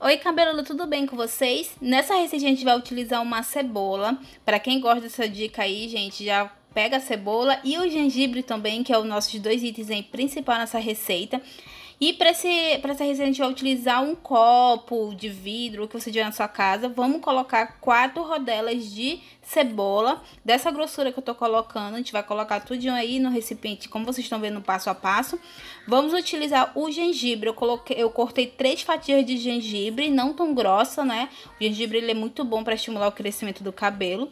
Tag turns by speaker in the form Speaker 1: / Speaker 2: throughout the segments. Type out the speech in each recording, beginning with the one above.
Speaker 1: Oi cabeludo, tudo bem com vocês? Nessa receita a gente vai utilizar uma cebola. Para quem gosta dessa dica aí, gente, já pega a cebola e o gengibre também, que é o nossos dois itens aí, principal nessa receita. E para essa receita a gente vai utilizar um copo de vidro que você tiver na sua casa. Vamos colocar quatro rodelas de cebola. Dessa grossura que eu tô colocando, a gente vai colocar tudinho aí no recipiente, como vocês estão vendo passo a passo. Vamos utilizar o gengibre. Eu, coloquei, eu cortei três fatias de gengibre, não tão grossa, né? O gengibre ele é muito bom para estimular o crescimento do cabelo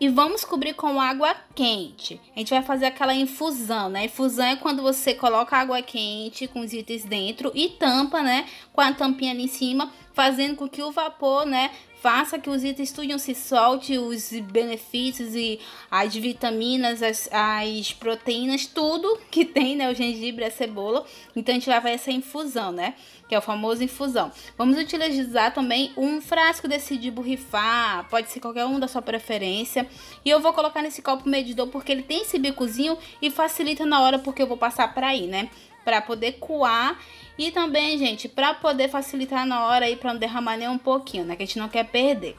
Speaker 1: e vamos cobrir com água quente. A gente vai fazer aquela infusão, né? Infusão é quando você coloca água quente com os itens dentro e tampa, né? Com a tampinha ali em cima fazendo com que o vapor, né, faça que os intestúdios se solte, os benefícios e as vitaminas, as, as, proteínas, tudo que tem, né, o gengibre, a cebola. Então a gente vai fazer essa infusão, né, que é o famoso infusão. Vamos utilizar também um frasco desse de borrifar, pode ser qualquer um da sua preferência. E eu vou colocar nesse copo medidor porque ele tem esse bicozinho e facilita na hora porque eu vou passar para aí, né, para poder coar e também, gente, para poder facilitar na hora aí, para não derramar nem um pouquinho, né? Que a gente não quer perder.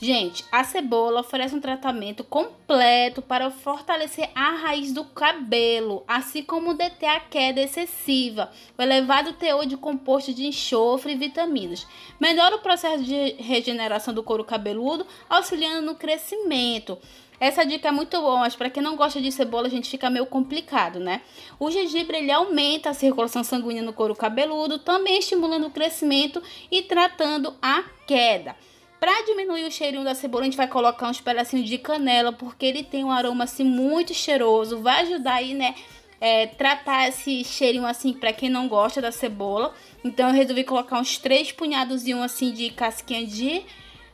Speaker 1: Gente, a cebola oferece um tratamento completo para fortalecer a raiz do cabelo, assim como deter a queda excessiva, o elevado teor de composto de enxofre e vitaminas. Melhora o processo de regeneração do couro cabeludo, auxiliando no crescimento. Essa dica é muito boa, mas para quem não gosta de cebola, a gente fica meio complicado, né? O gengibre ele aumenta a circulação sanguínea no couro cabeludo cabeludo, também estimulando o crescimento e tratando a queda. Para diminuir o cheirinho da cebola, a gente vai colocar uns pedacinhos de canela, porque ele tem um aroma assim muito cheiroso, vai ajudar aí, né? É, tratar esse cheirinho assim para quem não gosta da cebola. Então eu resolvi colocar uns três punhados assim de casquinha de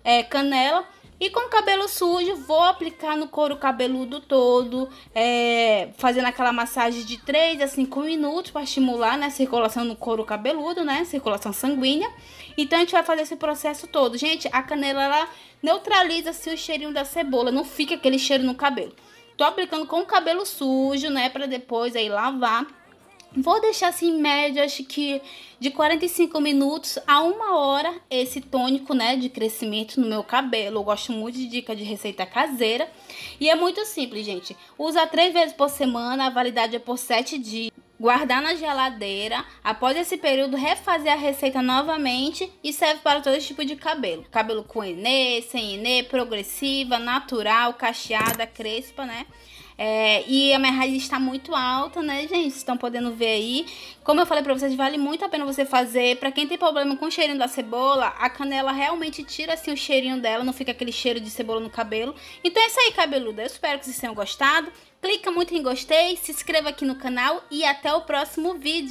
Speaker 1: é, canela e com o cabelo sujo, vou aplicar no couro cabeludo todo, é, fazendo aquela massagem de 3 a 5 minutos para estimular né, a circulação no couro cabeludo, né? Circulação sanguínea. Então a gente vai fazer esse processo todo. Gente, a canela ela neutraliza-se o cheirinho da cebola, não fica aquele cheiro no cabelo. Tô aplicando com o cabelo sujo, né? Para depois aí lavar Vou deixar assim em média, acho que de 45 minutos a uma hora esse tônico, né, de crescimento no meu cabelo. Eu gosto muito de dica de receita caseira e é muito simples, gente. Usa três vezes por semana, a validade é por sete dias. Guardar na geladeira, após esse período refazer a receita novamente e serve para todo tipo de cabelo. Cabelo com enê, sem enê, progressiva, natural, cacheada, crespa, né? É, e a minha raiz está muito alta, né, gente? Vocês estão podendo ver aí. Como eu falei pra vocês, vale muito a pena você fazer. Pra quem tem problema com o cheirinho da cebola, a canela realmente tira, assim, o cheirinho dela. Não fica aquele cheiro de cebola no cabelo. Então é isso aí, cabeluda. Eu espero que vocês tenham gostado. Clica muito em gostei, se inscreva aqui no canal e até o próximo vídeo.